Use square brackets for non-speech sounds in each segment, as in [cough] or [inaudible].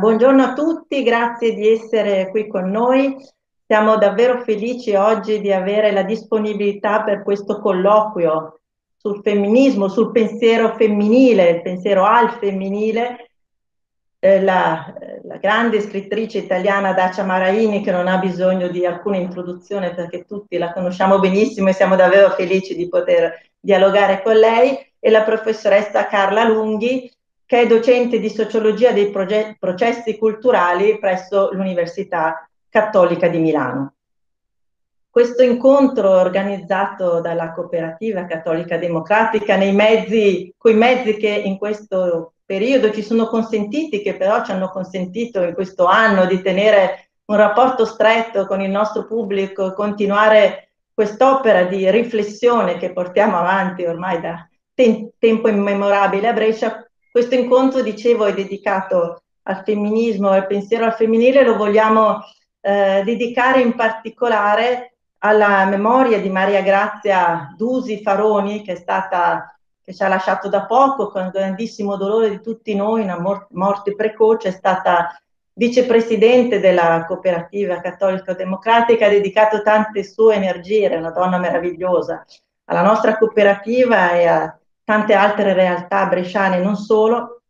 Buongiorno a tutti, grazie di essere qui con noi. Siamo davvero felici oggi di avere la disponibilità per questo colloquio sul femminismo, sul pensiero femminile, il pensiero al femminile. Eh, la, la, grande scrittrice italiana Dacia Maraini, che non ha bisogno di alcuna introduzione perché tutti la conosciamo benissimo e siamo davvero felici di poter dialogare con lei, e la professoressa Carla Lunghi, che è docente di sociologia dei proge- processi culturali presso l'Università Cattolica di Milano. Questo incontro organizzato dalla Cooperativa Cattolica Democratica nei mezzi, coi mezzi che in questo periodo ci sono consentiti, che però ci hanno consentito in questo anno di tenere un rapporto stretto con il nostro pubblico, continuare quest'opera di riflessione che portiamo avanti ormai da te- tempo immemorabile a Brescia, questo incontro, dicevo, è dedicato al femminismo, al pensiero al femminile, lo vogliamo eh, dedicare in particolare alla memoria di Maria Grazia Dusi Faroni, che, è stata, che ci ha lasciato da poco, con grandissimo dolore di tutti noi, una morte precoce, è stata vicepresidente della cooperativa cattolico democratica, ha dedicato tante sue energie, era una donna meravigliosa, alla nostra cooperativa e a tante altre realtà bresciane, non solo.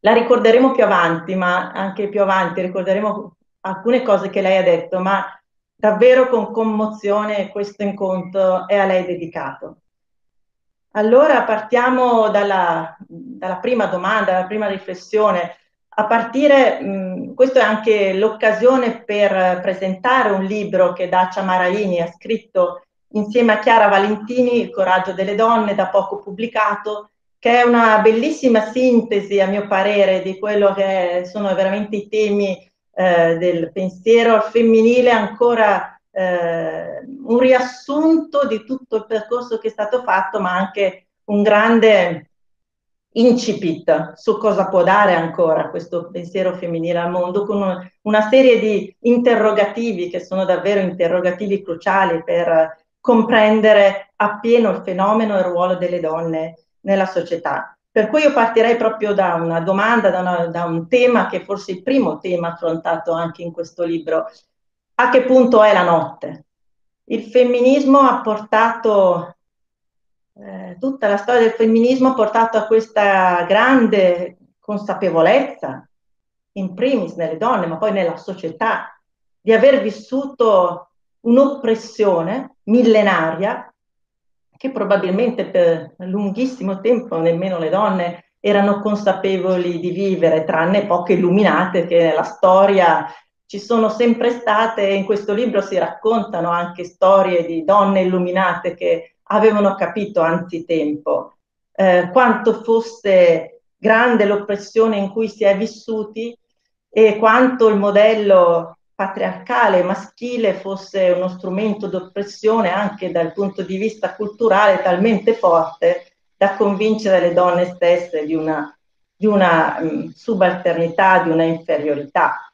La ricorderemo più avanti, ma anche più avanti ricorderemo alcune cose che lei ha detto, ma davvero con commozione questo incontro è a lei dedicato. Allora partiamo dalla, dalla prima domanda, dalla prima riflessione. A partire, questa è anche l'occasione per presentare un libro che Dacia Maraini ha scritto insieme a Chiara Valentini, Il coraggio delle donne, da poco pubblicato, che è una bellissima sintesi, a mio parere, di quello che sono veramente i temi eh, del pensiero femminile, ancora eh, un riassunto di tutto il percorso che è stato fatto, ma anche un grande incipit su cosa può dare ancora questo pensiero femminile al mondo, con una serie di interrogativi che sono davvero interrogativi cruciali per comprendere appieno il fenomeno e il ruolo delle donne nella società. Per cui io partirei proprio da una domanda, da, una, da un tema che è forse il primo tema affrontato anche in questo libro. A che punto è la notte? Il femminismo ha portato eh, tutta la storia del femminismo ha portato a questa grande consapevolezza, in primis nelle donne, ma poi nella società, di aver vissuto un'oppressione millenaria che probabilmente per lunghissimo tempo nemmeno le donne erano consapevoli di vivere, tranne poche illuminate che nella storia ci sono sempre state e in questo libro si raccontano anche storie di donne illuminate che avevano capito antitempo eh, quanto fosse grande l'oppressione in cui si è vissuti e quanto il modello patriarcale maschile fosse uno strumento d'oppressione anche dal punto di vista culturale talmente forte da convincere le donne stesse di una, di una mh, mm, subalternità, di una inferiorità.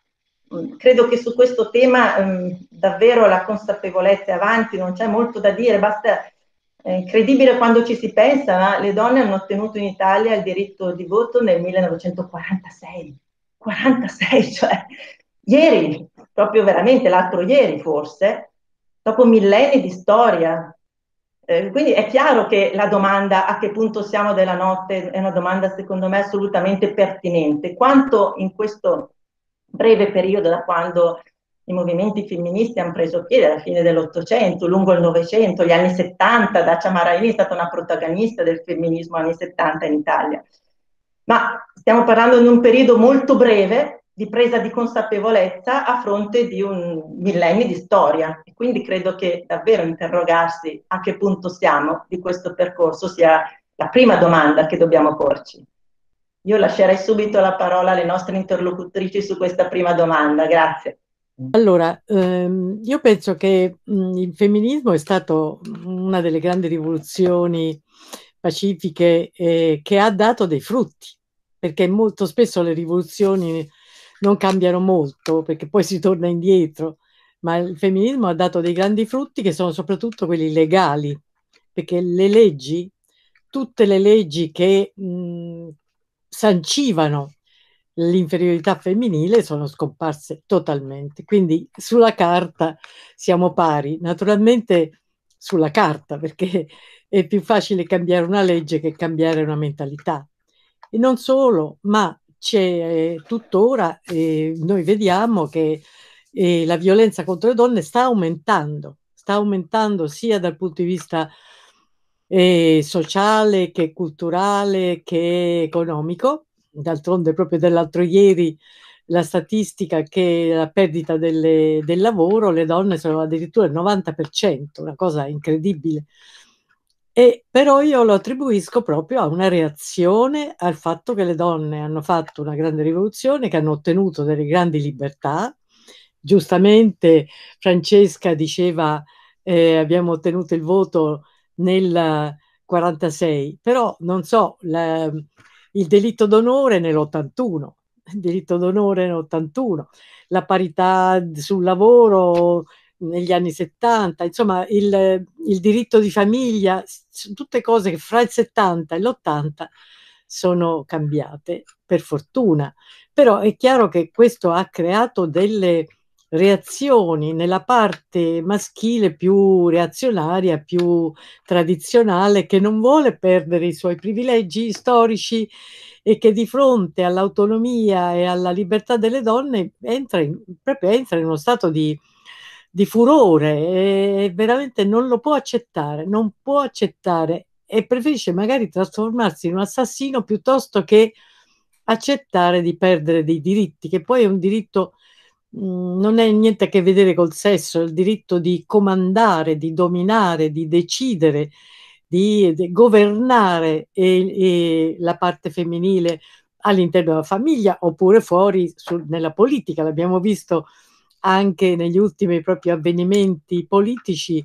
Mm, credo che su questo tema mh, mm, davvero la consapevolezza è avanti, non c'è molto da dire, basta, è incredibile quando ci si pensa, ma le donne hanno ottenuto in Italia il diritto di voto nel 1946, 46, cioè ieri, proprio veramente l'altro ieri forse, dopo millenni di storia. Eh, quindi è chiaro che la domanda a che punto siamo della notte è una domanda secondo me assolutamente pertinente. Quanto in questo breve periodo da quando i movimenti femministi hanno preso piede alla fine dell'Ottocento, lungo il Novecento, gli anni 70, Dacia Maraini è stata una protagonista del femminismo anni 70 in Italia. Ma stiamo parlando di un periodo molto breve di presa di consapevolezza a fronte di un millennio di storia. E quindi credo che davvero interrogarsi a che punto siamo di questo percorso sia la prima domanda che dobbiamo porci. Io lascerei subito la parola alle nostre interlocutrici su questa prima domanda. Grazie. Allora, ehm, io penso che mh, mm, il femminismo è stato una delle grandi rivoluzioni pacifiche eh, che ha dato dei frutti, perché molto spesso le rivoluzioni non cambiano molto perché poi si torna indietro, ma il femminismo ha dato dei grandi frutti che sono soprattutto quelli legali, perché le leggi, tutte le leggi che mh, sancivano l'inferiorità femminile sono scomparse totalmente. Quindi sulla carta siamo pari, naturalmente sulla carta, perché è più facile cambiare una legge che cambiare una mentalità. E non solo, ma c'è eh, tuttora e noi vediamo che eh, la violenza contro le donne sta aumentando, sta aumentando sia dal punto di vista eh, sociale che culturale che economico. D'altronde proprio dell'altro ieri la statistica che la perdita delle, del lavoro, le donne sono addirittura il 90%, una cosa incredibile. E però io lo attribuisco proprio a una reazione al fatto che le donne hanno fatto una grande rivoluzione, che hanno ottenuto delle grandi libertà. Giustamente Francesca diceva eh, abbiamo ottenuto il voto nel 46, però non so, la, il delitto d'onore nell'81, il delitto d'onore nell'81, la parità sul lavoro negli anni 70, insomma il, il, diritto di famiglia, tutte cose che fra il 70 e l'80 sono cambiate, per fortuna. Però è chiaro che questo ha creato delle reazioni nella parte maschile più reazionaria, più tradizionale, che non vuole perdere i suoi privilegi storici e che di fronte all'autonomia e alla libertà delle donne entra in, proprio entra in uno stato di di furore e veramente non lo può accettare, non può accettare e preferisce magari trasformarsi in un assassino piuttosto che accettare di perdere dei diritti, che poi è un diritto, mh, mm, non è niente a che vedere col sesso, è il diritto di comandare, di dominare, di decidere, di, di governare e, e la parte femminile all'interno della famiglia oppure fuori su, nella politica, l'abbiamo visto anche negli ultimi propri avvenimenti politici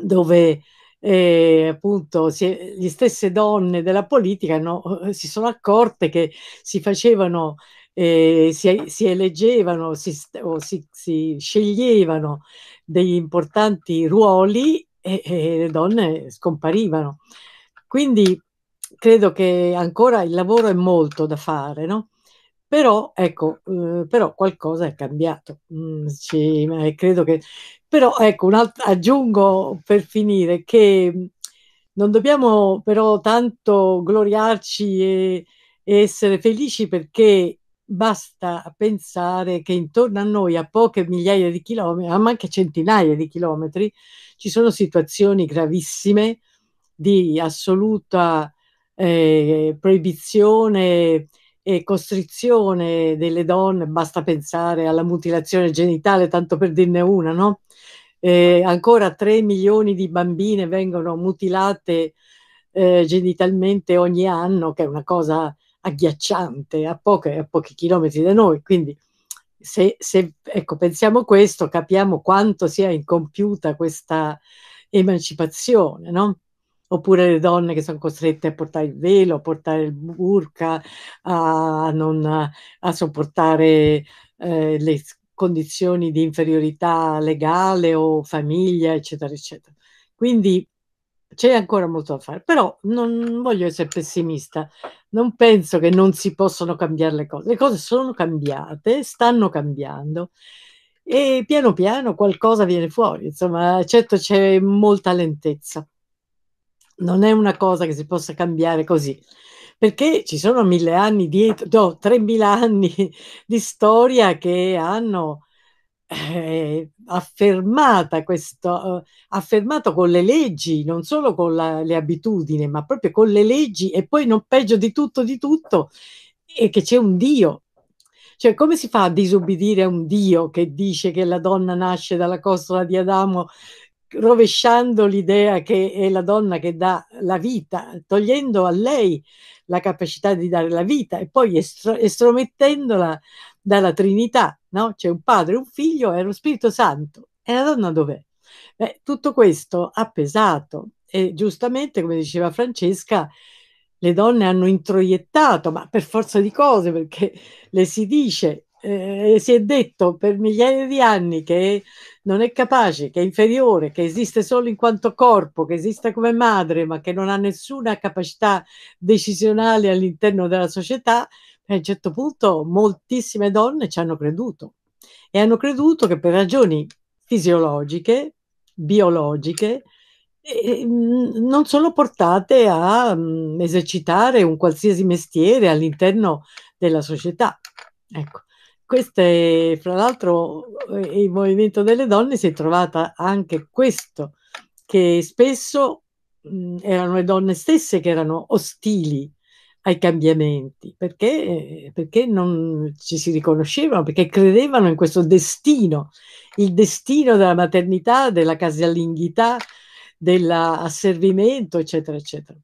dove eh, appunto si, le stesse donne della politica no, eh, si sono accorte che si facevano, eh, si, si, eleggevano si, o si, si sceglievano degli importanti ruoli e, e le donne scomparivano. Quindi credo che ancora il lavoro è molto da fare, no? Però, ecco, uhm, però qualcosa è cambiato. ci, mhmm, eh, credo che... Però, ecco, aggiungo per finire che mhmm, non dobbiamo però tanto gloriarci e, e essere felici perché basta pensare che intorno a noi, a poche migliaia di chilometri, ma anche centinaia di chilometri, ci sono situazioni gravissime di assoluta eh, proibizione e costrizione delle donne, basta pensare alla mutilazione genitale, tanto per dirne una, no? Eh, ancora 3 milioni di bambine vengono mutilate eh, genitalmente ogni anno, che è una cosa agghiacciante, a, poche, a pochi chilometri da noi. Quindi, se, se ecco, pensiamo questo, capiamo quanto sia incompiuta questa emancipazione, no? oppure le donne che sono costrette a portare il velo, a portare il burka, a, non, a sopportare eh, le condizioni di inferiorità legale o famiglia, eccetera, eccetera. Quindi c'è ancora molto da fare, però non voglio essere pessimista, non penso che non si possano cambiare le cose, le cose sono cambiate, stanno cambiando e piano piano qualcosa viene fuori, insomma, certo c'è molta lentezza non è una cosa che si possa cambiare così, perché ci sono mille anni dietro, no, 3000 anni [laughs] di storia che hanno eh, affermata questo, eh, affermato con le leggi, non solo con la, le abitudini, ma proprio con le leggi e poi non peggio di tutto, di tutto, è che c'è un Dio. Cioè, come si fa a disobbedire a un Dio che dice che la donna nasce dalla costola di Adamo rovesciando l'idea che è la donna che dà la vita, togliendo a lei la capacità di dare la vita e poi estro- estromettendola dalla Trinità, no? C'è un padre, un figlio e lo Spirito Santo. E la donna dov'è? Beh, tutto questo ha pesato e giustamente, come diceva Francesca, le donne hanno introiettato, ma per forza di cose, perché le si dice eh, si è detto per migliaia di anni che non è capace, che è inferiore, che esiste solo in quanto corpo, che esiste come madre, ma che non ha nessuna capacità decisionale all'interno della società, a un certo punto moltissime donne ci hanno creduto e hanno creduto che per ragioni fisiologiche, biologiche, non sono portate a esercitare un qualsiasi mestiere all'interno della società. Ecco. Questo è, fra l'altro, eh, il movimento delle donne si è trovata anche questo, che spesso mh, erano le donne stesse che erano ostili ai cambiamenti, perché, eh, perché non ci si riconoscevano, perché credevano in questo destino, il destino della maternità, della casalinghità, dell'asservimento, eccetera, eccetera.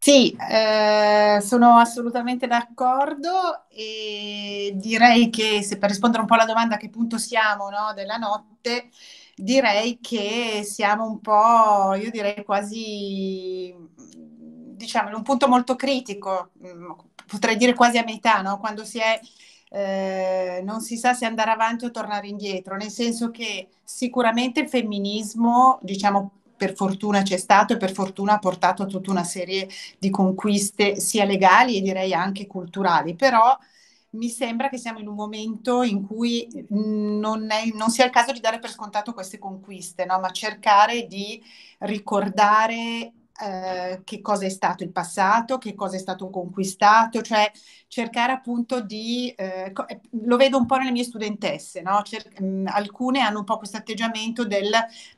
Sì, eh, sono assolutamente d'accordo e direi che se per rispondere un po' alla domanda a che punto siamo no, della notte, direi che siamo un po', io direi quasi, diciamo, in un punto molto critico, mm, potrei dire quasi a metà, no? quando si è eh, non si sa se andare avanti o tornare indietro, nel senso che sicuramente il femminismo, diciamo, per fortuna c'è stato e per fortuna ha portato a tutta una serie di conquiste sia legali e direi anche culturali, però mi sembra che siamo in un momento in cui non, è, non sia il caso di dare per scontato queste conquiste, no? ma cercare di ricordare eh, che cosa è stato il passato, che cosa è stato conquistato, cioè cercare appunto di, eh, eh lo vedo un po' nelle mie studentesse, no? Cer- mh, mm, alcune hanno un po' questo atteggiamento del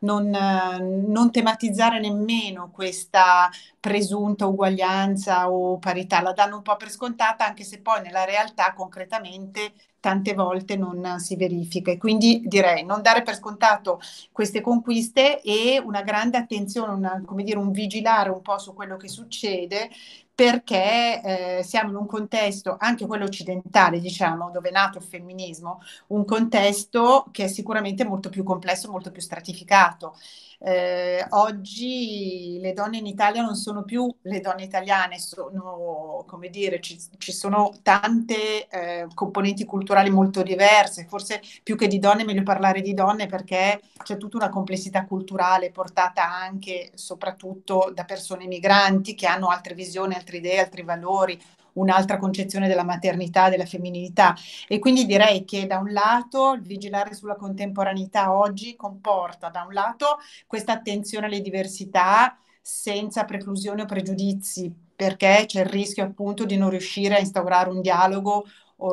non, eh, non, tematizzare nemmeno questa presunta uguaglianza o parità, la danno un po' per scontata anche se poi nella realtà concretamente tante volte non si verifica. E quindi direi non dare per scontato queste conquiste e una grande attenzione, una, come dire, un vigilare un po' su quello che succede, perché eh, siamo in un contesto, anche quello occidentale, diciamo, dove è nato il femminismo, un contesto che è sicuramente molto più complesso, molto più stratificato. Eh, oggi le donne in Italia non sono più le donne italiane, sono, come dire, ci, ci sono tante eh, componenti culturali molto diverse, forse più che di donne è meglio parlare di donne perché c'è tutta una complessità culturale portata anche, soprattutto da persone migranti che hanno altre visioni, altre altre idee, altri valori, un'altra concezione della maternità, della femminilità. E quindi direi che da un lato il vigilare sulla contemporaneità oggi comporta da un lato questa attenzione alle diversità senza preclusioni o pregiudizi, perché c'è il rischio appunto di non riuscire a instaurare un dialogo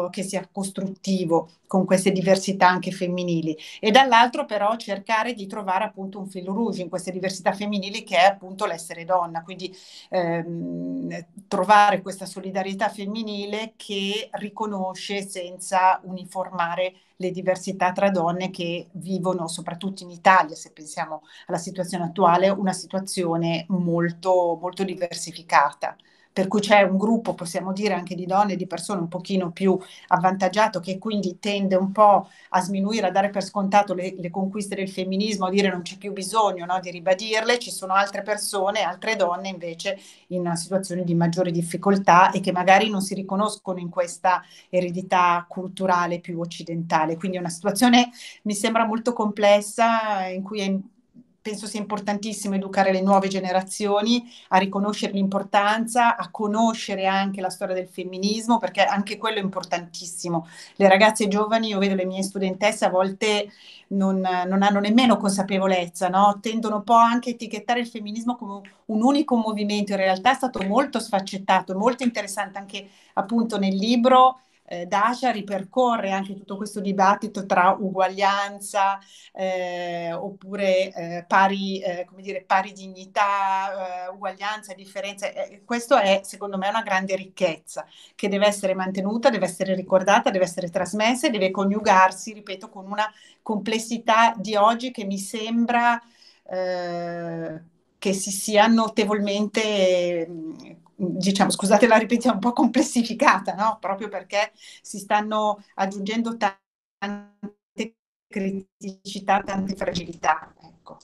che sia costruttivo con queste diversità anche femminili e dall'altro però cercare di trovare appunto un filo rouge in queste diversità femminili che è appunto l'essere donna, quindi ehm, trovare questa solidarietà femminile che riconosce senza uniformare le diversità tra donne che vivono, soprattutto in Italia, se pensiamo alla situazione attuale, una situazione molto, molto diversificata per cui c'è un gruppo, possiamo dire, anche di donne e di persone un pochino più avvantaggiato che quindi tende un po' a sminuire, a dare per scontato le, le conquiste del femminismo, a dire non c'è più bisogno no, di ribadirle, ci sono altre persone, altre donne invece in una situazione di maggiore difficoltà e che magari non si riconoscono in questa eredità culturale più occidentale. Quindi è una situazione, mi sembra, molto complessa in cui è penso sia importantissimo educare le nuove generazioni a riconoscere l'importanza, a conoscere anche la storia del femminismo, perché anche quello è importantissimo. Le ragazze giovani, io vedo le mie studentesse, a volte non, non hanno nemmeno consapevolezza, no? tendono un po' anche a etichettare il femminismo come un unico movimento, in realtà è stato molto sfaccettato, molto interessante anche appunto nel libro eh, Dacia ripercorre anche tutto questo dibattito tra uguaglianza eh, oppure eh, pari, eh, come dire, pari dignità, eh, uguaglianza, differenza. Eh, questo è secondo me una grande ricchezza che deve essere mantenuta, deve essere ricordata, deve essere trasmessa e deve coniugarsi, ripeto, con una complessità di oggi che mi sembra eh, che si sia notevolmente mm, diciamo, scusate la ripetizione, un po' complessificata, no? proprio perché si stanno aggiungendo tante criticità, tante fragilità. Ecco.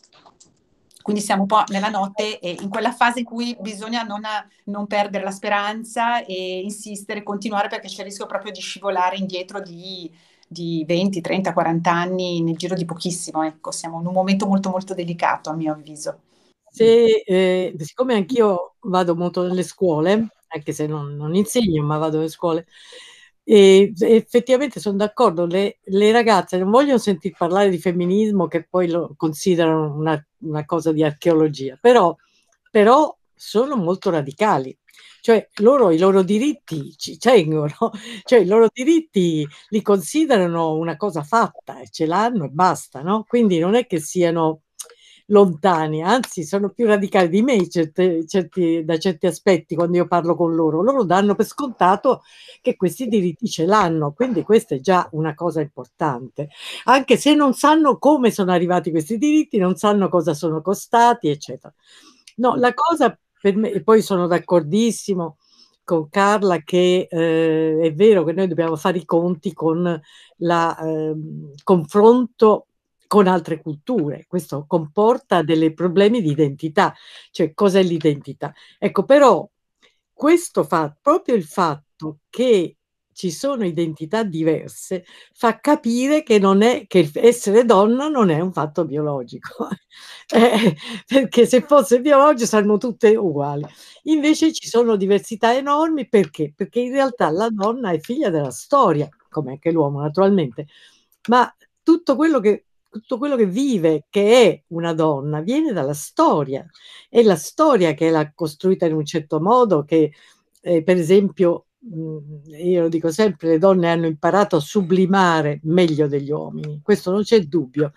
Quindi siamo un po' nella notte e in quella fase in cui bisogna non, a, non perdere la speranza e insistere, continuare perché c'è il rischio proprio di scivolare indietro di, di 20, 30, 40 anni nel giro di pochissimo. Ecco, siamo in un momento molto molto delicato a mio avviso se, eh, siccome anch'io vado molto nelle scuole, anche se non, non insegno, ma vado nelle scuole, e effettivamente sono d'accordo, le, le, ragazze non vogliono sentir parlare di femminismo che poi lo considerano una, una cosa di archeologia, però, però, sono molto radicali. Cioè, loro i loro diritti ci tengono, [laughs] cioè i loro diritti li considerano una cosa fatta e ce l'hanno e basta, no? Quindi non è che siano lontani, anzi sono più radicali di me certi, certi, da certi aspetti quando io parlo con loro. Loro danno per scontato che questi diritti ce l'hanno, quindi questa è già una cosa importante, anche se non sanno come sono arrivati questi diritti, non sanno cosa sono costati, eccetera. No, la cosa per me, e poi sono d'accordissimo con Carla che eh, è vero che noi dobbiamo fare i conti con il eh, confronto con altre culture. Questo comporta dei problemi di identità, cioè cos'è l'identità. Ecco, però questo fatto, proprio il fatto che ci sono identità diverse, fa capire che, non è, che essere donna non è un fatto biologico, [laughs] eh, perché se fosse biologico saremmo tutte uguali. Invece ci sono diversità enormi perché? Perché in realtà la donna è figlia della storia, come anche l'uomo naturalmente, ma tutto quello che tutto quello che vive, che è una donna, viene dalla storia. È la storia che l'ha costruita in un certo modo, che eh, per esempio, mh, mm, io lo dico sempre, le donne hanno imparato a sublimare meglio degli uomini, questo non c'è dubbio.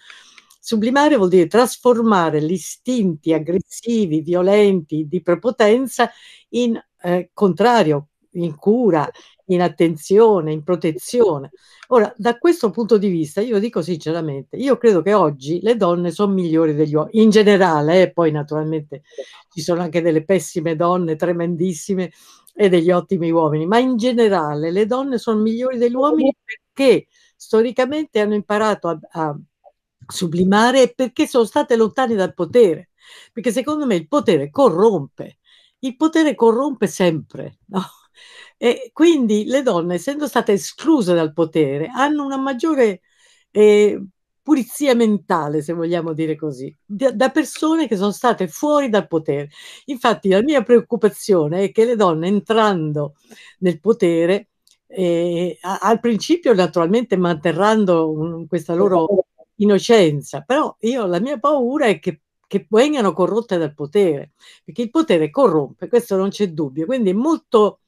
Sublimare vuol dire trasformare gli istinti aggressivi, violenti, di prepotenza in eh, contrario, in cura, in attenzione, in protezione. Ora, da questo punto di vista, io dico sinceramente, io credo che oggi le donne sono migliori degli uomini, in generale, eh, poi naturalmente ci sono anche delle pessime donne, tremendissime, e degli ottimi uomini, ma in generale le donne sono migliori degli uomini perché storicamente hanno imparato a, a sublimare e perché sono state lontane dal potere, perché secondo me il potere corrompe, il potere corrompe sempre, no? E quindi le donne, essendo state escluse dal potere, hanno una maggiore eh, pulizia mentale, se vogliamo dire così, da, da, persone che sono state fuori dal potere. Infatti la mia preoccupazione è che le donne entrando nel potere, eh, al principio naturalmente manterranno questa loro innocenza, però io la mia paura è che, che vengano corrotte dal potere, perché il potere corrompe, questo non c'è dubbio, quindi è molto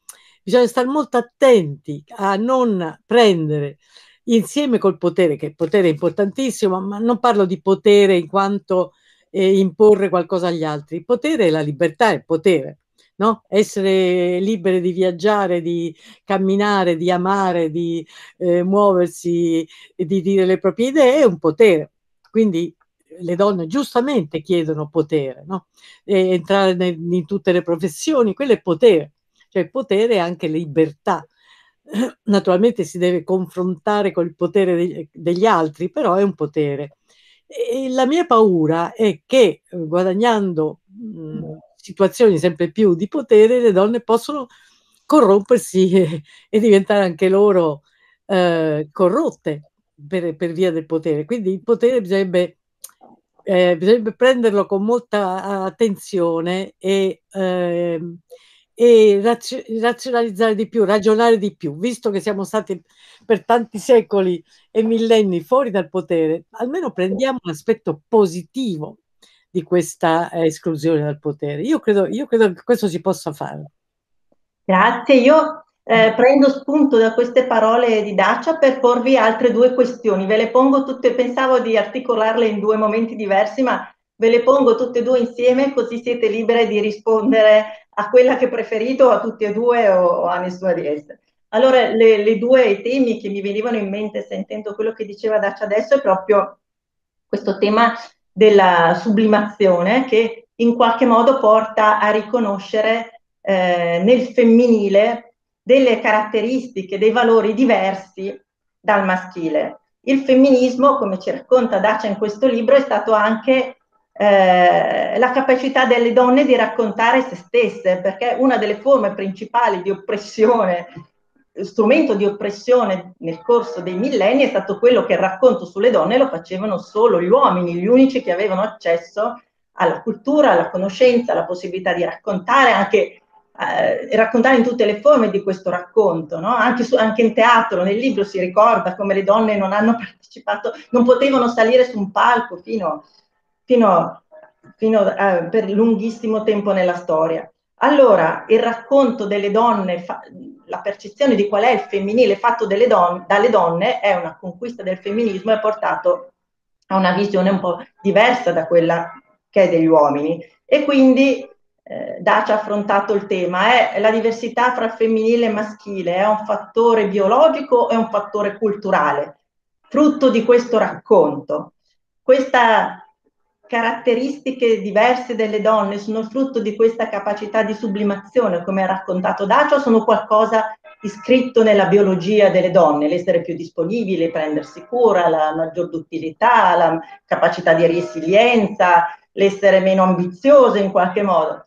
bisogna stare molto attenti a non prendere insieme col potere, che il potere è importantissimo, ma non parlo di potere in quanto eh, imporre qualcosa agli altri, il potere è la libertà, è il potere. No? Essere libere di viaggiare, di camminare, di amare, di eh, muoversi, di dire le proprie idee è un potere. Quindi le donne giustamente chiedono potere, no? entrare nel, in tutte le professioni, quello è potere cioè potere e anche libertà. [clears throat] Naturalmente si deve confrontare col potere degli, altri, però è un potere. E la mia paura è che eh, guadagnando mm, situazioni sempre più di potere, le donne possono corrompersi [laughs] e, e diventare anche loro eh, corrotte per, per, via del potere. Quindi il potere bisognerebbe, eh, bisognerebbe prenderlo con molta attenzione e eh, e raz- razionalizzare di più, ragionare di più, visto che siamo stati per tanti secoli e millenni fuori dal potere, almeno prendiamo l'aspetto positivo di questa eh, esclusione dal potere. Io credo, io credo, che questo si possa fare. Grazie, io eh, prendo spunto da queste parole di Dacia per porvi altre due questioni. Ve le pongo tutte, pensavo di articolarle in due momenti diversi, ma Ve le pongo tutte e due insieme così siete libere di rispondere a quella che preferite o a tutte e due o a nessuna di esse. Allora, le, le due temi che mi venivano in mente sentendo quello che diceva Dacia adesso è proprio questo tema della sublimazione che in qualche modo porta a riconoscere eh, nel femminile delle caratteristiche, dei valori diversi dal maschile. Il femminismo, come ci racconta Dacia in questo libro, è stato anche eh, la capacità delle donne di raccontare se stesse, perché una delle forme principali di oppressione, strumento di oppressione nel corso dei millenni è stato quello che il racconto sulle donne lo facevano solo gli uomini, gli unici che avevano accesso alla cultura, alla conoscenza, alla possibilità di raccontare anche eh, raccontare in tutte le forme di questo racconto, no? anche, su, anche, in teatro, nel libro si ricorda come le donne non hanno [laughs] partecipato, non potevano salire su un palco fino a fino, fino a, eh, per lunghissimo tempo nella storia. Allora, il racconto delle donne, fa, la percezione di qual è il femminile fatto don, dalle donne è una conquista del femminismo e ha portato a una visione un po' diversa da quella che è degli uomini. E quindi eh, Dacia ha affrontato il tema, è eh, la diversità fra femminile e maschile, è un fattore biologico e un fattore culturale, frutto di questo racconto. Questa caratteristiche diverse delle donne sono frutto di questa capacità di sublimazione, come ha raccontato Dacio, sono qualcosa iscritto nella biologia delle donne, l'essere più disponibile, prendersi cura, la maggior duttilità, la capacità di resilienza, l'essere meno ambiziose in qualche modo.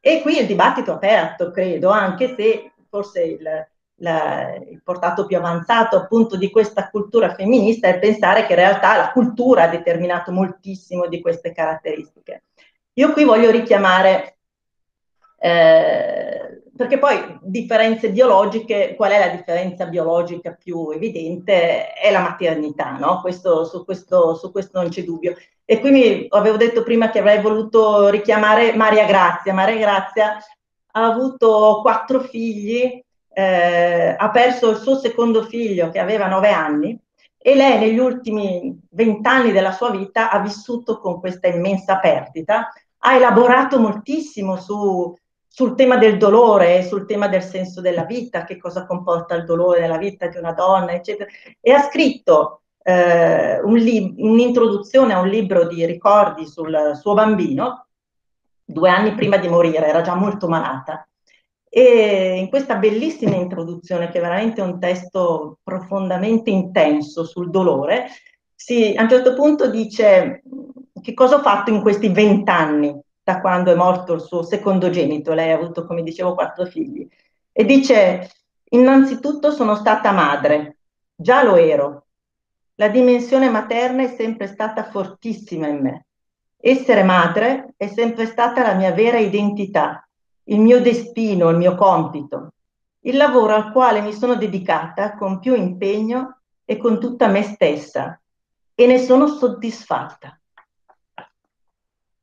E qui il dibattito è aperto, credo, anche se forse il, la, il portato più avanzato appunto di questa cultura femminista è pensare che in realtà la cultura ha determinato moltissimo di queste caratteristiche. Io qui voglio richiamare, eh, perché poi differenze biologiche, qual è la differenza biologica più evidente? È la maternità, no? Questo, su, questo, su questo non c'è dubbio. E qui mi, avevo detto prima che avrei voluto richiamare Maria Grazia. Maria Grazia ha avuto quattro figli eh, ha perso il suo secondo figlio che aveva nove anni e lei negli ultimi vent'anni della sua vita ha vissuto con questa immensa perdita, ha elaborato moltissimo su, sul tema del dolore, sul tema del senso della vita, che cosa comporta il dolore nella vita di una donna, eccetera, e ha scritto eh, un lib- un'introduzione a un libro di ricordi sul suo bambino, due anni prima di morire, era già molto malata, e in questa bellissima introduzione, che è veramente un testo profondamente intenso sul dolore, si, a un certo punto dice che cosa ho fatto in questi vent'anni da quando è morto il suo secondogenito, lei ha avuto, come dicevo, quattro figli, e dice innanzitutto sono stata madre, già lo ero, la dimensione materna è sempre stata fortissima in me. Essere madre è sempre stata la mia vera identità, il mio destino, il mio compito, il lavoro al quale mi sono dedicata con più impegno e con tutta me stessa e ne sono soddisfatta.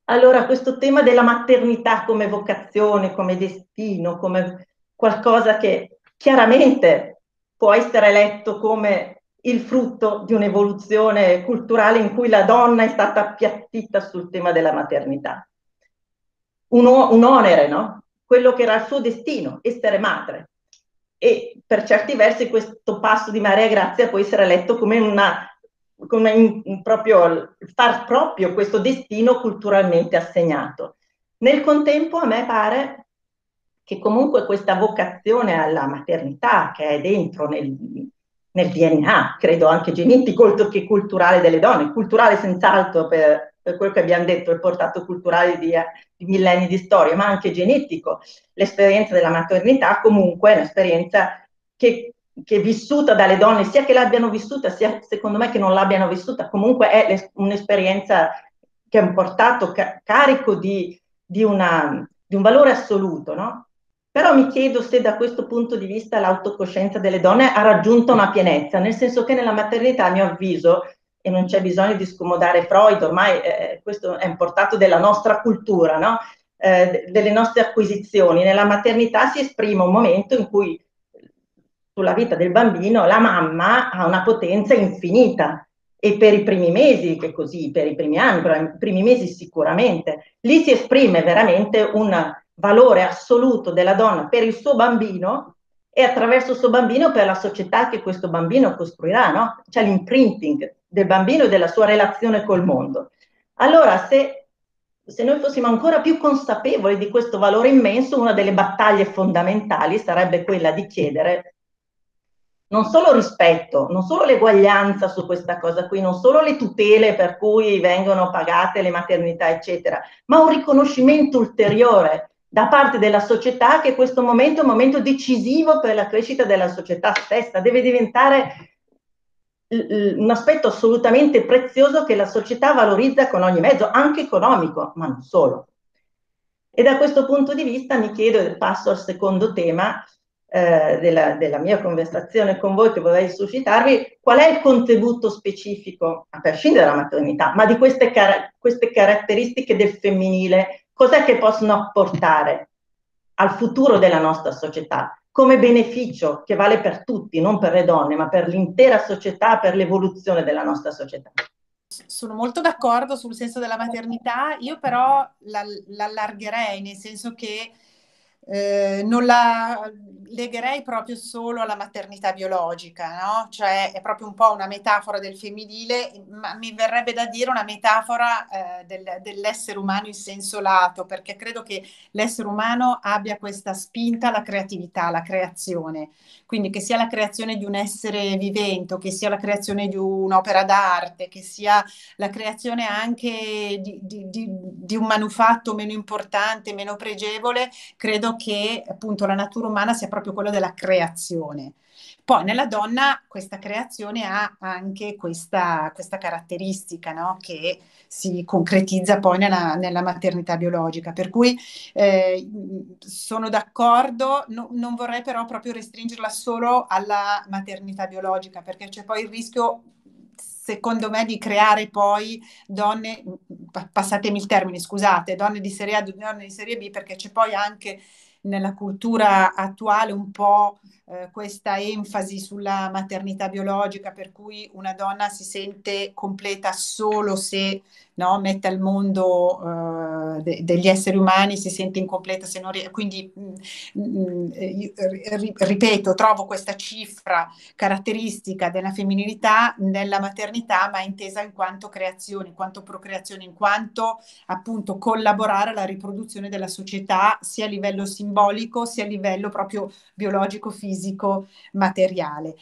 Allora questo tema della maternità come vocazione, come destino, come qualcosa che chiaramente può essere letto come il frutto di un'evoluzione culturale in cui la donna è stata appiattita sul tema della maternità. Un, un onere, no? quello che era il suo destino, essere madre. E per certi versi questo passo di Maria Grazia può essere letto come, una, come in, in proprio, far proprio questo destino culturalmente assegnato. Nel contempo a me pare che comunque questa vocazione alla maternità che è dentro nel, nel DNA, credo anche genetico che culturale delle donne, culturale senz'altro per, per quello che abbiamo detto, il portato culturale di, eh, di millenni di storia, ma anche genetico. L'esperienza della maternità comunque è un'esperienza che, che è vissuta dalle donne, sia che l'abbiano vissuta, sia secondo me che non l'abbiano vissuta, comunque è un'esperienza che è un portato ca- carico di, di, una, di, un valore assoluto, no? Però mi chiedo se da questo punto di vista l'autocoscienza delle donne ha raggiunto una pienezza, nel senso che nella maternità, a mio avviso, e non c'è bisogno di scomodare Freud, ormai eh, questo è un portato della nostra cultura, no? eh, delle nostre acquisizioni. Nella maternità si esprime un momento in cui sulla vita del bambino la mamma ha una potenza infinita e per i primi mesi, che così, per i primi anni, però i primi mesi sicuramente, lì si esprime veramente un valore assoluto della donna per il suo bambino e attraverso il suo bambino per la società che questo bambino costruirà, no? C'è l'imprinting del bambino e della sua relazione col mondo. Allora, se, se noi fossimo ancora più consapevoli di questo valore immenso, una delle battaglie fondamentali sarebbe quella di chiedere non solo rispetto, non solo l'eguaglianza su questa cosa qui, non solo le tutele per cui vengono pagate le maternità, eccetera, ma un riconoscimento ulteriore da parte della società che questo momento è un momento decisivo per la crescita della società stessa, deve diventare un aspetto assolutamente prezioso che la società valorizza con ogni mezzo, anche economico, ma non solo. E da questo punto di vista mi chiedo, e passo al secondo tema eh, della, della, mia conversazione con voi che vorrei suscitarvi, qual è il contributo specifico, a prescindere dalla maternità, ma di queste, car- queste caratteristiche del femminile, cos'è che possono apportare al futuro della nostra società? come beneficio che vale per tutti, non per le donne, ma per l'intera società, per l'evoluzione della nostra società. Sono molto d'accordo sul senso della maternità, io però l'allargherei, nel senso che eh, non la legherei proprio solo alla maternità biologica, no? Cioè è proprio un po' una metafora del femminile, ma mi verrebbe da dire una metafora eh, del, dell'essere umano in senso lato, perché credo che l'essere umano abbia questa spinta alla creatività, alla creazione. Quindi che sia la creazione di un essere vivente, che sia la creazione di un'opera d'arte, che sia la creazione anche di, di, di, di un manufatto meno importante, meno pregevole, credo che appunto la natura umana sia proprio quella della creazione. Poi nella donna questa creazione ha anche questa, questa caratteristica no? che si concretizza poi nella, nella maternità biologica, per cui eh, sono d'accordo, no, non vorrei però proprio restringerla solo alla maternità biologica, perché c'è poi il rischio secondo me, di creare poi donne, passatemi il termine, scusate, donne di serie A, donne di serie B, perché c'è poi anche nella cultura attuale un po' Eh, questa enfasi sulla maternità biologica per cui una donna si sente completa solo se no, mette al mondo eh, de- degli esseri umani, si sente incompleta se non ri- quindi mh, mm, mm, eh, mh, ri- ripeto, trovo questa cifra caratteristica della femminilità nella maternità, ma intesa in quanto creazione, in quanto procreazione, in quanto appunto collaborare alla riproduzione della società sia a livello simbolico sia a livello proprio biologico fisico fisico, materiale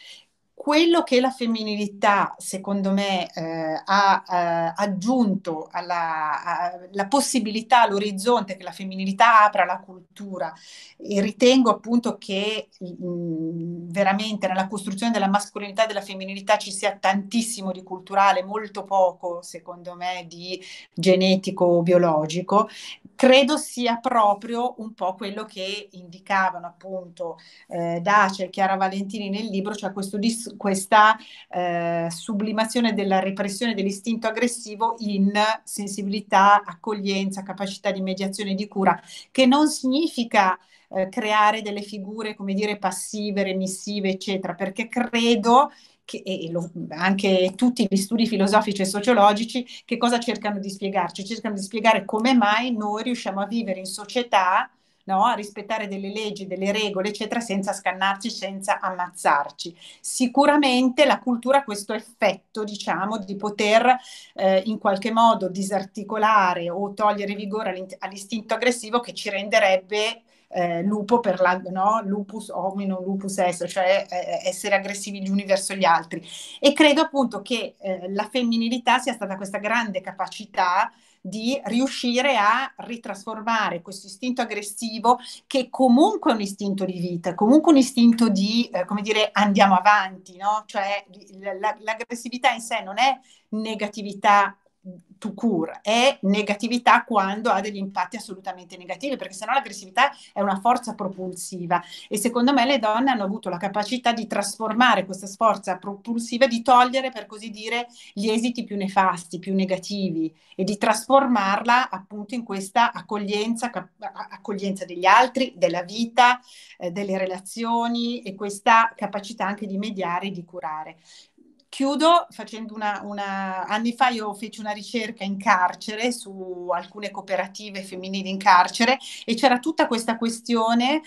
quello che la femminilità, secondo me, eh, ha eh, aggiunto alla possibilità, all'orizzonte che la femminilità apra alla cultura, e ritengo appunto che mh, veramente nella costruzione della mascolinità e della femminilità ci sia tantissimo di culturale, molto poco, secondo me, di genetico o biologico, credo sia proprio un po' quello che indicavano appunto eh, Dace e Chiara Valentini nel libro, cioè questo discorso questa eh, sublimazione della repressione dell'istinto aggressivo in sensibilità, accoglienza, capacità di mediazione e di cura, che non significa eh, creare delle figure, come dire, passive, remissive, eccetera, perché credo che, e lo, anche tutti gli studi filosofici e sociologici, che cosa cercano di spiegarci? Cercano di spiegare come mai noi riusciamo a vivere in società no? a rispettare delle leggi, delle regole, eccetera, senza scannarci, senza ammazzarci. Sicuramente la cultura ha questo effetto, diciamo, di poter eh, in qualche modo disarticolare o togliere vigore all'istinto aggressivo che ci renderebbe eh, lupo per la, no? lupus homino, lupus esso, cioè eh, essere aggressivi gli uni verso gli altri. E credo appunto che eh, la femminilità sia stata questa grande capacità di riuscire a ritrasformare questo istinto aggressivo che comunque è un istinto di vita, comunque un istinto di, eh, come dire, andiamo avanti, no? Cioè l- l- l'aggressività in sé non è negatività to cure, è negatività quando ha degli impatti assolutamente negativi, perché sennò l'aggressività è una forza propulsiva e secondo me le donne hanno avuto la capacità di trasformare questa forza propulsiva, di togliere per così dire gli esiti più nefasti, più negativi e di trasformarla appunto in questa accoglienza, cap- accoglienza degli altri, della vita, eh, delle relazioni e questa capacità anche di mediare e di curare. Chiudo facendo una, una, Anni fa io feci una ricerca in carcere su alcune cooperative femminili in carcere e c'era tutta questa questione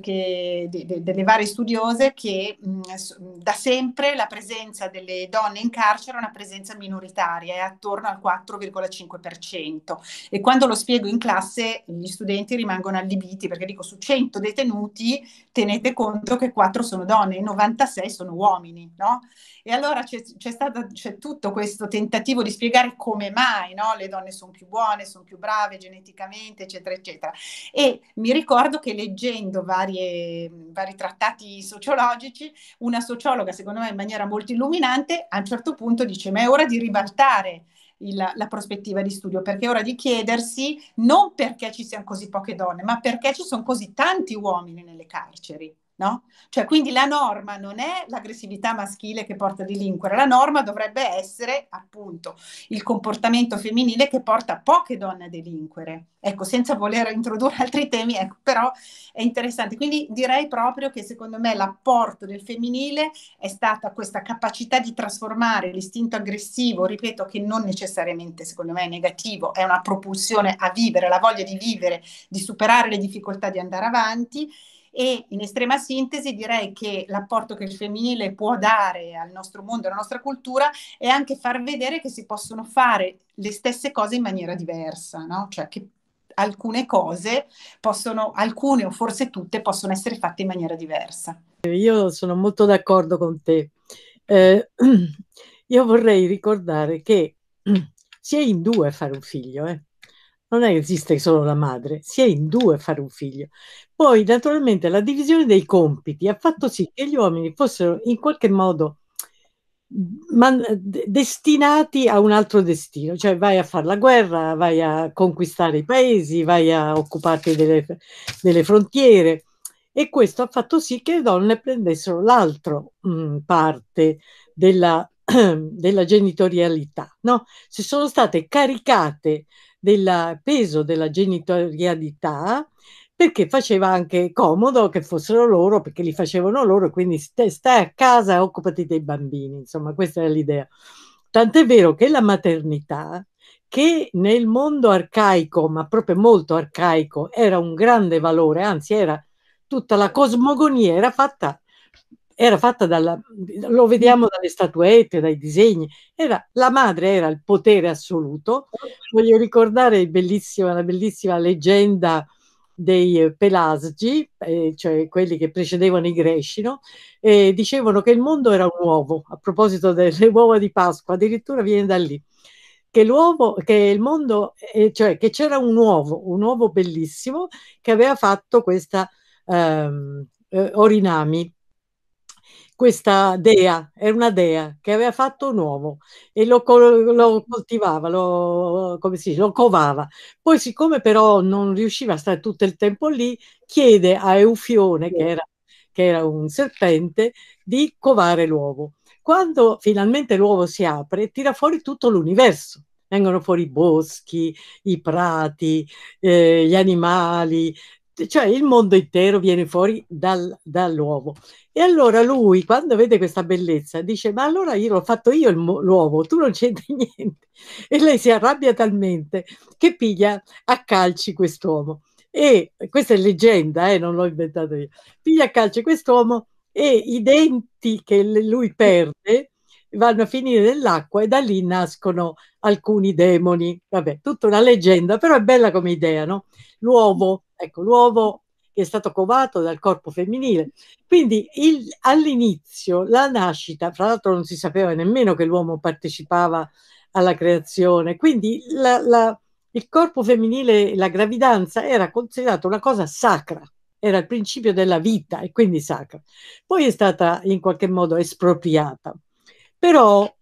che, de, de, delle varie studiose che mh, mm, da sempre la presenza delle donne in carcere è una presenza minoritaria, è attorno al 4,5%. E quando lo spiego in classe gli studenti rimangono allibiti perché dico su 100 detenuti tenete conto che 4 sono donne e 96 sono uomini, no? E allora allora c'è, c'è, stato, c'è tutto questo tentativo di spiegare come mai no? le donne sono più buone, sono più brave geneticamente, eccetera, eccetera. E mi ricordo che leggendo varie, vari trattati sociologici, una sociologa, secondo me in maniera molto illuminante, a un certo punto dice, ma è ora di ribaltare il, la prospettiva di studio, perché è ora di chiedersi non perché ci siano così poche donne, ma perché ci sono così tanti uomini nelle carceri. No? Cioè, quindi la norma non è l'aggressività maschile che porta a delinquere, la norma dovrebbe essere appunto il comportamento femminile che porta poche donne a delinquere. Ecco, senza voler introdurre altri temi, ecco, però è interessante. Quindi direi proprio che secondo me l'apporto del femminile è stata questa capacità di trasformare l'istinto aggressivo, ripeto che non necessariamente secondo me è negativo, è una propulsione a vivere, la voglia di vivere, di superare le difficoltà di andare avanti e in estrema sintesi direi che l'apporto che il femminile può dare al nostro mondo, alla nostra cultura, è anche far vedere che si possono fare le stesse cose in maniera diversa, no? Cioè che alcune cose possono, alcune o forse tutte, possono essere fatte in maniera diversa. Io sono molto d'accordo con te. Eh, [clears throat] io vorrei ricordare che [clears throat] si è in due a fare un figlio, eh? non esiste solo la madre, si è in due a fare un figlio. Poi, naturalmente, la divisione dei compiti ha fatto sì che gli uomini fossero in qualche modo man- destinati a un altro destino, cioè vai a fare la guerra, vai a conquistare i paesi, vai a occuparti delle, delle frontiere. E questo ha fatto sì che le donne prendessero l'altra mm, parte della, [clears throat] della genitorialità, no? Si sono state caricate del peso della genitorialità perché faceva anche comodo che fossero loro, perché li facevano loro, quindi stai a casa e occupati dei bambini, insomma questa era l'idea. Tant'è vero che la maternità, che nel mondo arcaico, ma proprio molto arcaico, era un grande valore, anzi era tutta la cosmogonia, era fatta era fatta dalla, lo vediamo dalle statuette, dai disegni, era, la madre era il potere assoluto. Voglio ricordare bellissima, la bellissima leggenda dei Pelasgi, eh, cioè quelli che precedevano i Greci, no? eh, dicevano che il mondo era un uovo, a proposito [laughs] delle uova di Pasqua, addirittura viene da lì, che l'uovo, che il mondo, eh, cioè che c'era un uovo, un uovo bellissimo, che aveva fatto questa ehm, eh, orinami, questa dea, era una dea che aveva fatto un uovo e lo, lo coltivava, lo, come si dice, lo covava. Poi siccome però non riusciva a stare tutto il tempo lì, chiede a Eufione, che era, che era un serpente, di covare l'uovo. Quando finalmente l'uovo si apre, tira fuori tutto l'universo vengono fuori i boschi, i prati, eh, gli animali, cioè il mondo intero viene fuori dal, dall'uovo. E allora lui, quando vede questa bellezza, dice, ma allora io l'ho fatto io l'uovo, tu non c'entri [laughs] niente. E lei si arrabbia talmente che piglia a calci quest'uomo. E questa è leggenda, eh, non l'ho inventata io. Piglia a calci quest'uomo e i denti che lui perde vanno a finire nell'acqua e da lì nascono alcuni demoni. Vabbè, tutta una leggenda, però è bella come idea, no? L'uovo Ecco, l'uovo che è stato covato dal corpo femminile. Quindi il, all'inizio la nascita, fra l'altro non si sapeva nemmeno che l'uomo partecipava alla creazione, quindi la, la, il corpo femminile, la gravidanza era considerata una cosa sacra, era il principio della vita e quindi sacra. Poi è stata in qualche modo espropriata. Però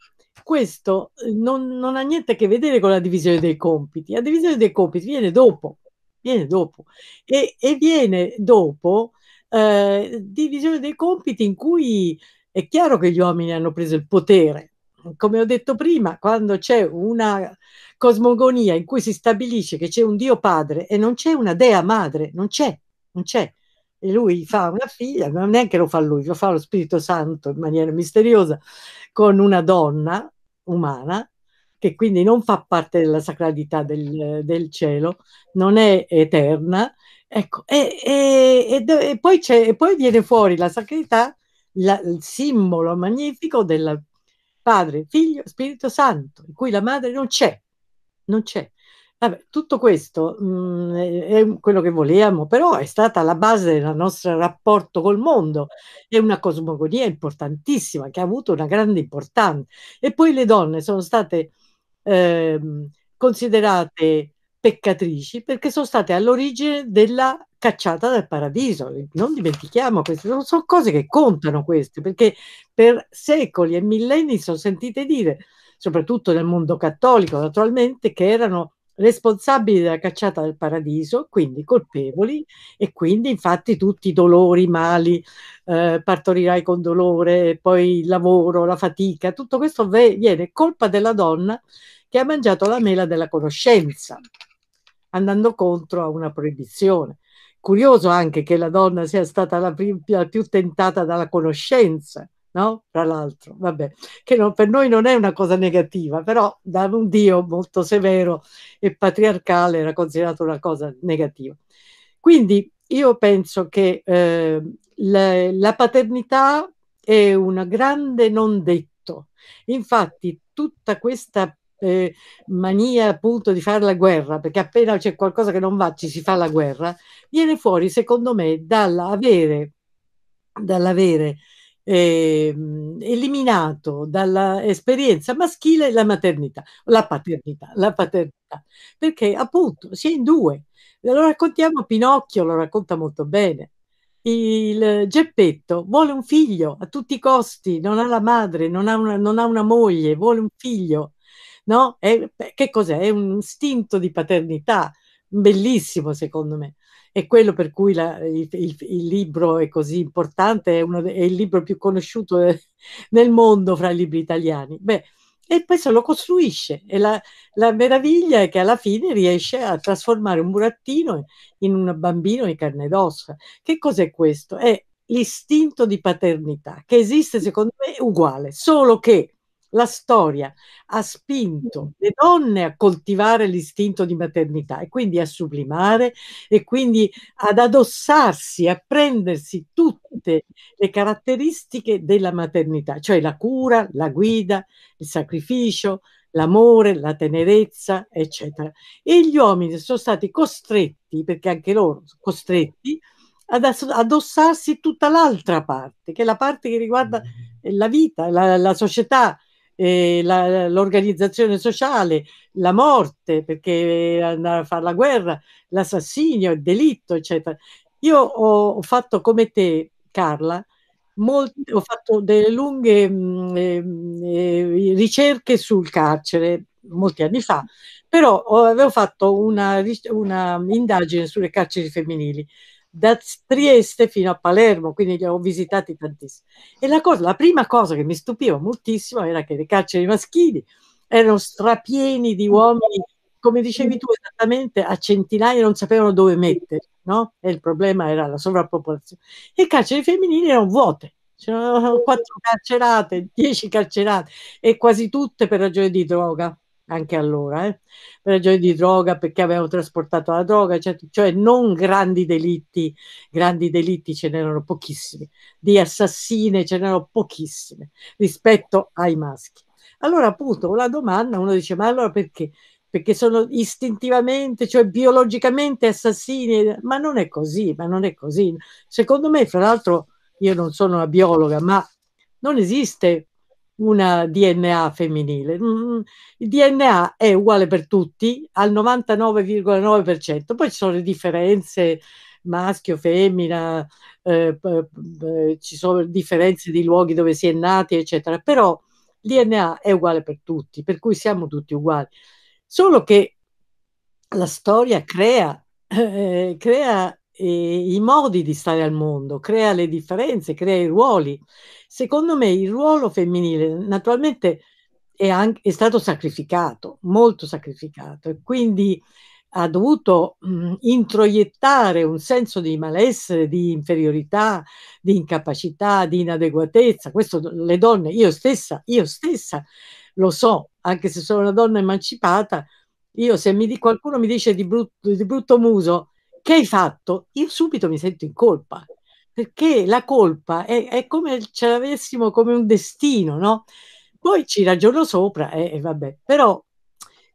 questo non, non ha niente a che vedere con la divisione dei compiti. La divisione dei compiti viene dopo, viene dopo. E, e viene dopo eh, divisione dei compiti in cui è chiaro che gli uomini hanno preso il potere. Come ho detto prima, quando c'è una cosmogonia in cui si stabilisce che c'è un Dio padre e non c'è una dea madre, non c'è, non c'è. E lui fa una figlia, non è che lo fa lui, lo fa lo Spirito Santo in maniera misteriosa con una donna umana che quindi non fa parte della sacralità del, del cielo, non è eterna. Ecco, e, e, e, e poi, poi, viene fuori la sacralità, la, il simbolo magnifico del Padre, Figlio, Spirito Santo, in cui la madre non c'è, non c'è. Vabbè, tutto questo mh, mm, è quello che volevamo, però è stata la base del nostro rapporto col mondo. È una cosmogonia importantissima che ha avuto una grande importanza. E poi le donne sono state ehm, considerate peccatrici perché sono state all'origine della cacciata dal paradiso. Non dimentichiamo queste, non sono cose che contano queste, perché per secoli e millenni sono sentite dire, soprattutto nel mondo cattolico naturalmente, che erano responsabili della cacciata dal paradiso, quindi colpevoli, e quindi infatti tutti i dolori, i mali, eh, partorirai con dolore, poi il lavoro, la fatica, tutto questo viene colpa della donna che ha mangiato la mela della conoscenza, andando contro a una proibizione. Curioso anche che la donna sia stata la più, la più tentata dalla conoscenza, no? Tra l'altro, vabbè, che no, per noi non è una cosa negativa, però da un Dio molto severo e patriarcale era considerato una cosa negativa. Quindi io penso che eh, la, la paternità è un grande non detto. Infatti tutta questa eh, mania appunto di fare la guerra, perché appena c'è qualcosa che non va ci si fa la guerra, viene fuori secondo me dall'avere, dall'avere eh, eliminato dall'esperienza maschile la maternità, la paternità, la paternità, perché appunto si è in due. Lo raccontiamo, Pinocchio lo racconta molto bene. Il Geppetto vuole un figlio a tutti i costi, non ha la madre, non ha una, non ha una moglie, vuole un figlio no? È, che cos'è? È un istinto di paternità bellissimo, secondo me. È quello per cui la, il, il, il, libro è così importante, è, uno, è il libro più conosciuto [laughs] nel mondo fra i libri italiani. Beh, e poi se lo costruisce. E la, la, meraviglia è che alla fine riesce a trasformare un burattino in un bambino di carne ed ossa. Che cos'è questo? È l'istinto di paternità, che esiste secondo me uguale, solo che la storia ha spinto mm. le donne a coltivare l'istinto di maternità e quindi a sublimare e quindi ad addossarsi, a prendersi tutte le caratteristiche della maternità, cioè la cura, la guida, il sacrificio, l'amore, la tenerezza, eccetera. E gli uomini sono stati costretti, perché anche loro sono costretti, ad addossarsi tutta l'altra parte, che è la parte che riguarda mm. la vita, la, la società, eh, la, l'organizzazione sociale, la morte, perché andare a fare la guerra, l'assassinio, il delitto, eccetera. Io ho, ho fatto come te, Carla, molti, ho fatto delle lunghe mh, mm, eh, mm, eh, ricerche sul carcere molti anni fa, però avevo fatto una, una indagine sulle carceri femminili da Trieste fino a Palermo, quindi li ho visitati tantissimo. E la, cosa, la prima cosa che mi stupiva moltissimo era che le carceri maschili erano strapieni di uomini, come dicevi tu esattamente, a centinaia non sapevano dove mettere, no? E il problema era la sovrappopolazione. E le carceri femminili erano vuote, c'erano quattro carcerate, dieci carcerate, e quasi tutte per ragione di droga anche allora, eh, per ragioni di droga, perché avevano trasportato la droga, cioè, cioè non grandi delitti, grandi delitti ce n'erano pochissimi, di assassine ce n'erano pochissime rispetto ai maschi. Allora appunto la domanda, uno dice ma allora perché? Perché sono istintivamente, cioè biologicamente assassini, ma non è così, ma non è così. Secondo me, fra l'altro, io non sono una biologa, ma non esiste una DNA femminile. Mm, mm, il DNA è uguale per tutti al 99,9%, poi ci sono le differenze maschio, femmina, eh, eh, ci sono differenze di luoghi dove si è nati, eccetera, però il DNA è uguale per tutti, per cui siamo tutti uguali. Solo che la storia crea, eh, crea eh, i modi di stare al mondo, crea le differenze, crea i ruoli. Secondo me il ruolo femminile naturalmente è, anche, è stato sacrificato, molto sacrificato, e quindi ha dovuto mh, mhmm, introiettare un senso di malessere, di inferiorità, di incapacità, di inadeguatezza. Questo le donne, io stessa, io stessa lo so, anche se sono una donna emancipata, io se mi qualcuno mi dice di brutto, di brutto muso, che hai fatto, io subito mi sento in colpa, perché la colpa è, è come ce l'avessimo come un destino, no? Poi ci ragiono sopra e eh, eh, vabbè, però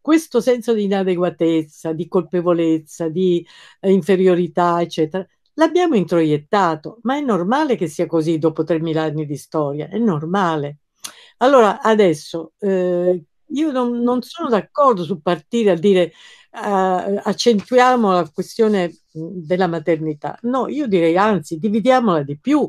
questo senso di inadeguatezza, di colpevolezza, di eh, inferiorità, eccetera, l'abbiamo introiettato, ma è normale che sia così dopo 3.000 anni di storia, è normale. Allora, adesso eh, io non, non sono d'accordo su partire a dire uh, accentuiamo la questione della maternità. No, io direi anzi, dividiamola di più,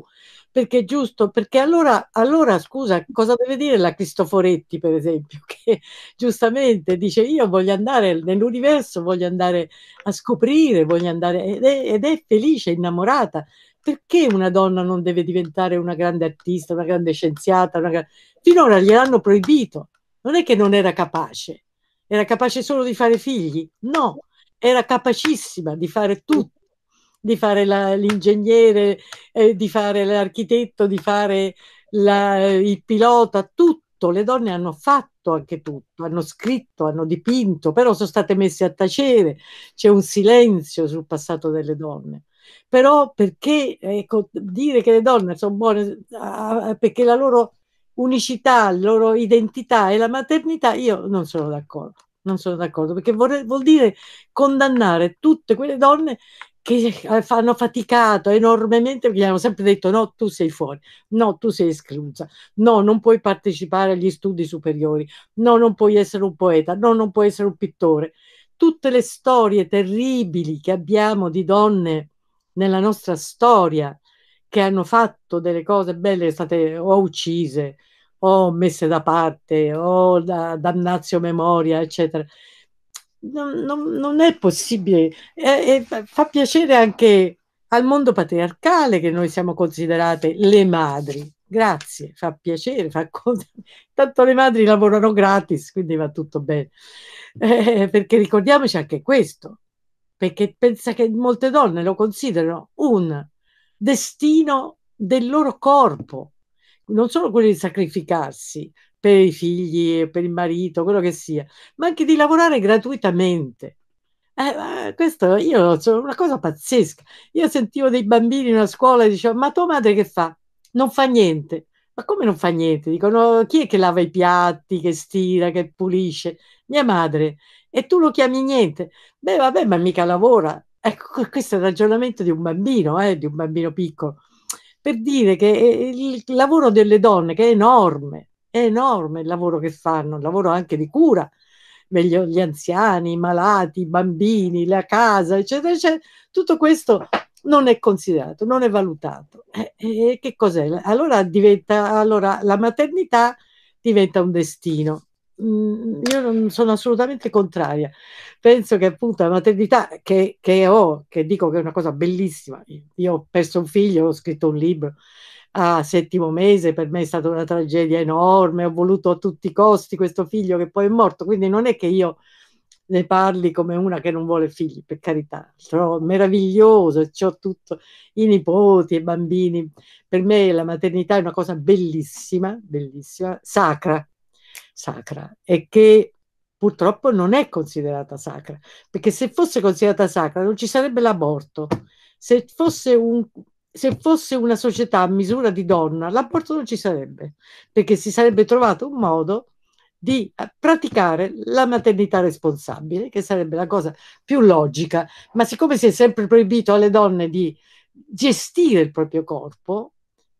perché è giusto, perché allora, allora scusa, cosa deve dire la Cristoforetti, per esempio, [laughs] che giustamente dice io voglio andare nell'universo, voglio andare a scoprire, voglio andare, ed è, ed è felice, innamorata, perché una donna non deve diventare una grande artista, una grande scienziata? Una... Finora gliel'hanno proibito non è che non era capace, era capace solo di fare figli, no, era capacissima di fare tutto, di fare la, l'ingegnere, eh, di fare l'architetto, di fare la, eh, il pilota, tutto, le donne hanno fatto anche tutto, hanno scritto, hanno dipinto, però sono state messe a tacere, c'è un silenzio sul passato delle donne però perché ecco, dire che le donne sono buone perché la loro unicità, la loro identità e la maternità, io non sono d'accordo. Non sono d'accordo perché vorrei, vuol dire condannare tutte quelle donne che hanno eh, faticato enormemente perché gli hanno sempre detto no, tu sei fuori, no, tu sei esclusa, no, non puoi partecipare agli studi superiori, no, non puoi essere un poeta, no, non puoi essere un pittore. Tutte le storie terribili che abbiamo di donne nella nostra storia che hanno fatto delle cose belle, state o uccise o messe da parte o da dannazio memoria, eccetera. Non, non, non è possibile. E, e fa piacere anche al mondo patriarcale che noi siamo considerate le madri. Grazie, fa piacere, fa cosa. [laughs] Tanto le madri lavorano gratis, quindi va tutto bene. Eh, perché ricordiamoci anche questo, perché pensa che molte donne lo considerano un destino del loro corpo, non solo quello di sacrificarsi per i figli, per il marito, quello che sia, ma anche di lavorare gratuitamente. Eh, questo io sono una cosa pazzesca. Io sentivo dei bambini in una scuola e dicevo: Ma tua madre che fa? Non fa niente. Ma come non fa niente? Dicono: Chi è che lava i piatti, che stira, che pulisce? Mia madre. E tu lo chiami niente? Beh, vabbè, ma mica lavora. Ecco, questo è il ragionamento di un bambino, eh, di un bambino piccolo, per dire che eh, il lavoro delle donne, che è enorme, è enorme il lavoro che fanno, il lavoro anche di cura, meglio gli anziani, i malati, i bambini, la casa, eccetera, eccetera, tutto questo non è considerato, non è valutato. E, e che cos'è? Allora, diventa, allora la maternità diventa un destino mh, mm, io non sono assolutamente contraria. Penso che appunto la maternità che, che, ho, che dico che è una cosa bellissima, io ho perso un figlio, ho scritto un libro a settimo mese, per me è stata una tragedia enorme, ho voluto a tutti i costi questo figlio che poi è morto, quindi non è che io ne parli come una che non vuole figli, per carità, sono meraviglioso, ho tutto, i nipoti, i bambini, per me la maternità è una cosa bellissima, bellissima, sacra, sacra e che purtroppo non è considerata sacra, perché se fosse considerata sacra non ci sarebbe l'aborto. Se fosse, un, se fosse una società a misura di donna, l'aborto non ci sarebbe, perché si sarebbe trovato un modo di eh, praticare la maternità responsabile, che sarebbe la cosa più logica, ma siccome si è sempre proibito alle donne di gestire il proprio corpo,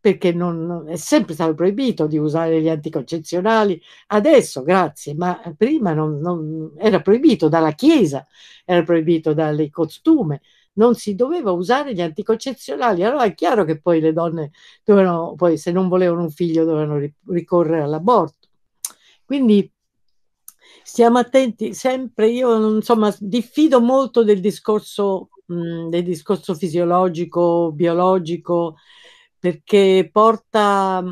perché non, è sempre stato proibito di usare gli anticoncezionali, adesso grazie, ma prima non, non, era proibito dalla Chiesa, era proibito dalle costume, non si doveva usare gli anticoncezionali, allora è chiaro che poi le donne dovevano, poi se non volevano un figlio dovevano ricorrere all'aborto. Quindi stiamo attenti sempre, io insomma diffido molto del discorso, mh, del discorso fisiologico, biologico, perché porta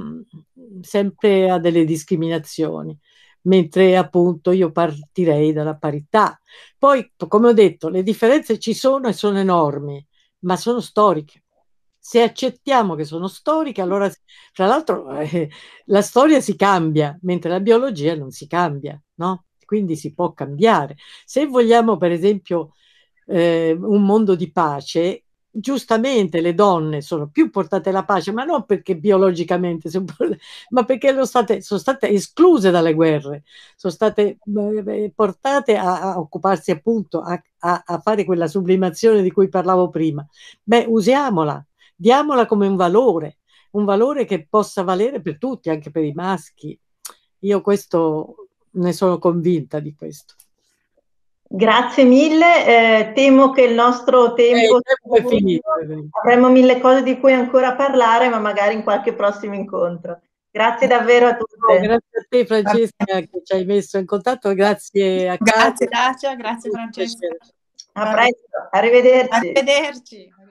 sempre a delle discriminazioni mentre appunto io partirei dalla parità. Poi, come ho detto, le differenze ci sono e sono enormi, ma sono storiche. Se accettiamo che sono storiche, allora, tra l'altro, eh, la storia si cambia, mentre la biologia non si cambia, no? Quindi si può cambiare. Se vogliamo, per esempio, eh, un mondo di pace, giustamente le donne sono più portate alla pace, ma non perché biologicamente, ma perché state, sono state escluse dalle guerre, sono state portate a, a occuparsi appunto, a, a, a fare quella sublimazione di cui parlavo prima. Beh, usiamola, diamola come un valore, un valore che possa valere per tutti, anche per i maschi. Io questo ne sono convinta di questo. Grazie mille, eh, temo che il nostro tempo, eh, il tempo è finito. Avremmo mille cose di cui ancora parlare, ma magari in qualche prossimo incontro. Grazie davvero a tutti. No, oh, grazie a te Francesca grazie. che ci hai messo in contatto, grazie a Grazie Dacia, grazie Francesca. A presto, arrivederci. Arrivederci.